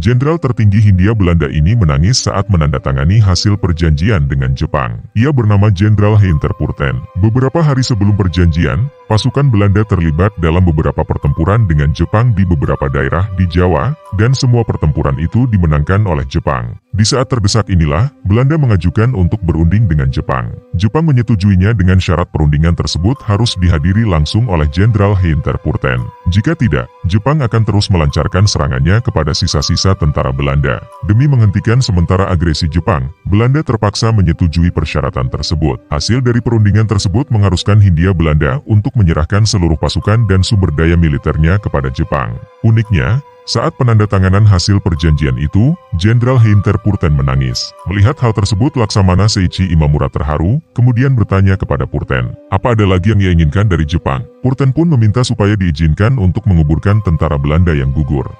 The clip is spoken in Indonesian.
Jenderal tertinggi Hindia Belanda ini menangis saat menandatangani hasil perjanjian dengan Jepang. Ia bernama Jenderal Hinterpurten. Beberapa hari sebelum perjanjian, pasukan Belanda terlibat dalam beberapa pertempuran dengan Jepang di beberapa daerah di Jawa, dan semua pertempuran itu dimenangkan oleh Jepang. Di saat terdesak inilah, Belanda mengajukan untuk berunding dengan Jepang. Jepang menyetujuinya dengan syarat perundingan tersebut harus dihadiri langsung oleh Jenderal Hinterpurten. Jika tidak, Jepang akan terus melancarkan serangannya kepada sisa-sisa tentara Belanda. Demi menghentikan sementara agresi Jepang, Belanda terpaksa menyetujui persyaratan tersebut. Hasil dari perundingan tersebut mengharuskan Hindia Belanda untuk menyerahkan seluruh pasukan dan sumber daya militernya kepada Jepang. Uniknya, saat penandatanganan hasil perjanjian itu, Jenderal Purten menangis. Melihat hal tersebut Laksamana Seichi Imamura terharu, kemudian bertanya kepada Purten, apa ada lagi yang ia inginkan dari Jepang? Purten pun meminta supaya diizinkan untuk menguburkan tentara Belanda yang gugur.